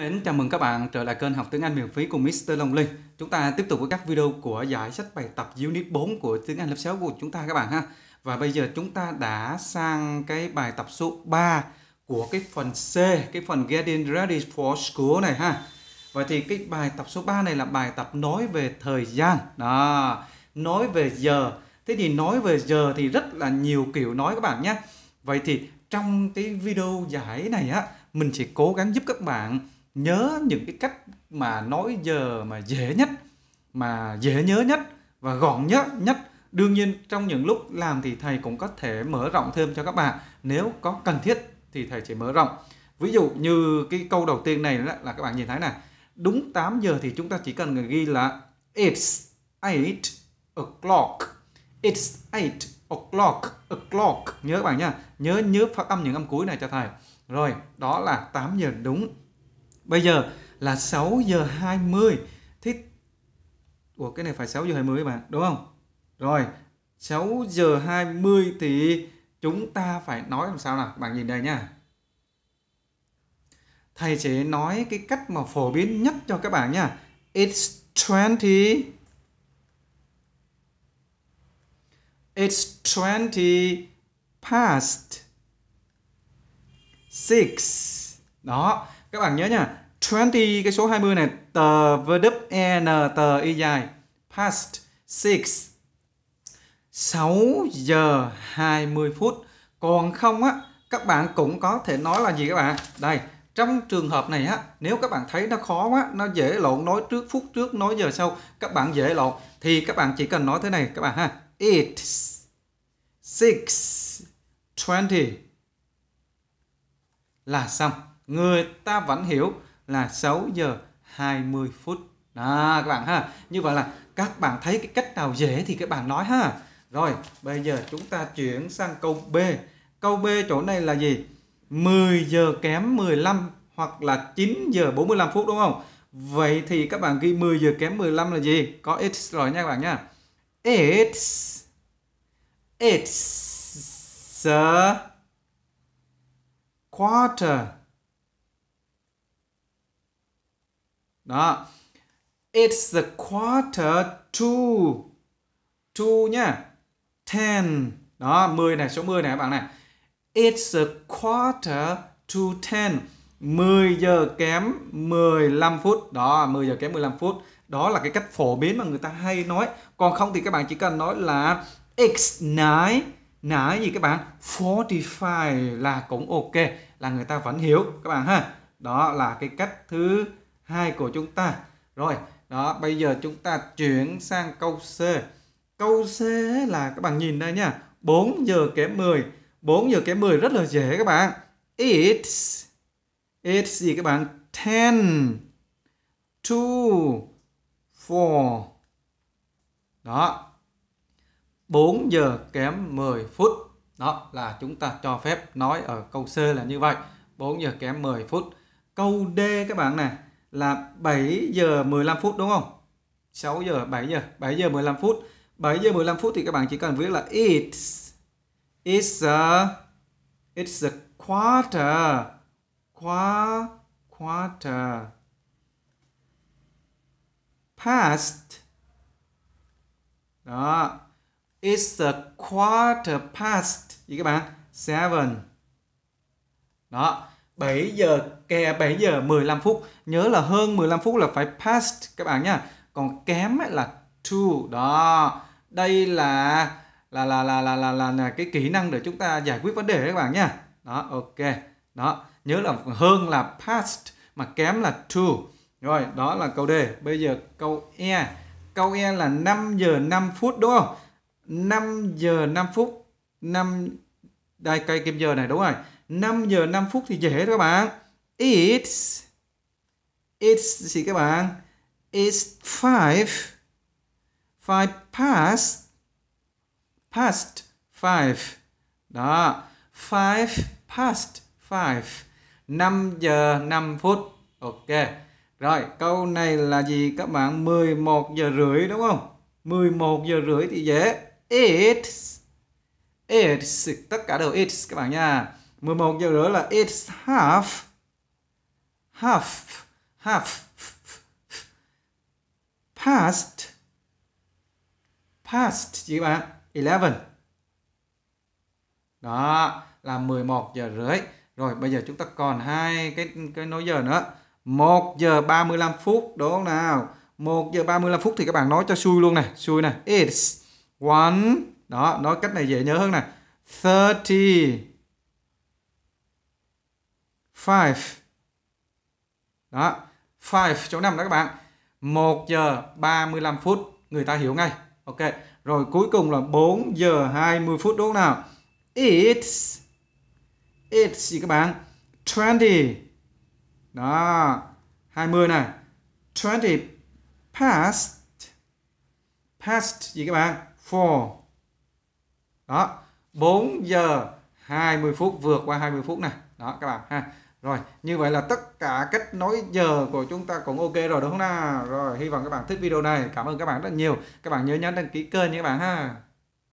Mến chào mừng các bạn trở lại kênh học tiếng Anh miễn phí của Mr. Long Linh. Chúng ta tiếp tục với các video của giải sách bài tập Unit 4 của tiếng Anh lớp 6 của chúng ta các bạn ha. Và bây giờ chúng ta đã sang cái bài tập số 3 của cái phần C, cái phần Getting Ready for School này ha. Và thì cái bài tập số 3 này là bài tập nói về thời gian. Đó, nói về giờ. Thế thì nói về giờ thì rất là nhiều kiểu nói các bạn nhé. Vậy thì trong cái video giải này á, mình sẽ cố gắng giúp các bạn nhớ những cái cách mà nói giờ mà dễ nhất mà dễ nhớ nhất và gọn nhất nhất đương nhiên trong những lúc làm thì thầy cũng có thể mở rộng thêm cho các bạn nếu có cần thiết thì thầy sẽ mở rộng ví dụ như cái câu đầu tiên này là, là các bạn nhìn thấy này đúng 8 giờ thì chúng ta chỉ cần ghi là it's 8 o'clock it's 8 o'clock o'clock nhớ các bạn nha nhớ nhớ phát âm những âm cuối này cho thầy rồi đó là 8 giờ đúng Bây giờ là 6 giờ 20 Thế Ủa cái này phải 6 giờ 20 bạn đúng không? Rồi 6 giờ 20 thì chúng ta phải nói làm sao nào bạn nhìn đây nha Thầy sẽ nói cái cách mà phổ biến nhất cho các bạn nha It's 20 It's 20 past 6 Đó các bạn nhớ nha 20 cái số 20 này tờ v e n tờ y dài past 6 6 giờ 20 phút còn không á các bạn cũng có thể nói là gì các bạn đây trong trường hợp này á nếu các bạn thấy nó khó quá nó dễ lộn nói trước phút trước nói giờ sau các bạn dễ lộn thì các bạn chỉ cần nói thế này các bạn ha it six twenty là xong người ta vẫn hiểu là 6 giờ 20 phút đó các bạn ha như vậy là các bạn thấy cái cách nào dễ thì các bạn nói ha rồi bây giờ chúng ta chuyển sang câu B câu B chỗ này là gì 10 giờ kém 15 hoặc là 9 giờ 45 phút đúng không Vậy thì các bạn ghi 10 giờ kém 15 là gì? Có it's rồi nha các bạn nha. It's it's the quarter đó it's the quarter to to nhá ten đó 10 này số 10 này các bạn này it's the quarter to ten 10 giờ kém 15 phút đó 10 giờ kém 15 phút đó là cái cách phổ biến mà người ta hay nói còn không thì các bạn chỉ cần nói là x 9 9 gì các bạn 45 là cũng ok là người ta vẫn hiểu các bạn ha đó là cái cách thứ 2 của chúng ta. Rồi, đó, bây giờ chúng ta chuyển sang câu C. Câu C là các bạn nhìn đây nha. 4 giờ kém 10. 4 giờ kém 10 rất là dễ các bạn. It's it's gì các bạn? 10 2 4 Đó. 4 giờ kém 10 phút. Đó là chúng ta cho phép nói ở câu C là như vậy. 4 giờ kém 10 phút. Câu D các bạn này là 7 giờ 15 phút đúng không? 6 giờ, 7 giờ, 7 giờ 15 phút. 7 giờ 15 phút thì các bạn chỉ cần viết là it's it's a it's a quarter qua quarter past đó it's a quarter past gì các bạn seven đó 7 giờ kè 7 giờ 15 phút nhớ là hơn 15 phút là phải past các bạn nhá còn kém là to đó đây là là là là là là là, là cái kỹ năng để chúng ta giải quyết vấn đề các bạn nhá đó ok đó nhớ là hơn là past mà kém là to rồi đó là câu D bây giờ câu E câu E là 5 giờ 5 phút đúng không 5 giờ 5 phút 5 đây cây kim giờ này đúng rồi 5 giờ 5 phút thì dễ thôi các bạn it's it's gì các bạn it's five five past past five đó five past five 5 giờ 5 phút ok rồi câu này là gì các bạn 11 giờ rưỡi đúng không 11 giờ rưỡi thì dễ it's it's tất cả đều it's các bạn nha 11 giờ rưỡi là it's half half half past past chị bạn 11 đó là 11 giờ rưỡi rồi bây giờ chúng ta còn hai cái cái nối giờ nữa 1 giờ 35 phút đúng không nào 1 giờ 35 phút thì các bạn nói cho xui luôn này xui này it's one đó nói cách này dễ nhớ hơn nè 30 5 đó 5 chỗ 5 đó các bạn 1 giờ 35 phút người ta hiểu ngay ok rồi cuối cùng là 4 giờ 20 phút đúng không nào it's it's gì các bạn 20 đó 20 này 20 past past gì các bạn 4 đó 4 giờ 20 phút vượt qua 20 phút này đó các bạn ha rồi, như vậy là tất cả kết nối giờ của chúng ta cũng ok rồi đúng không nào? Rồi, hy vọng các bạn thích video này. Cảm ơn các bạn rất nhiều. Các bạn nhớ nhấn đăng ký kênh nha các bạn ha.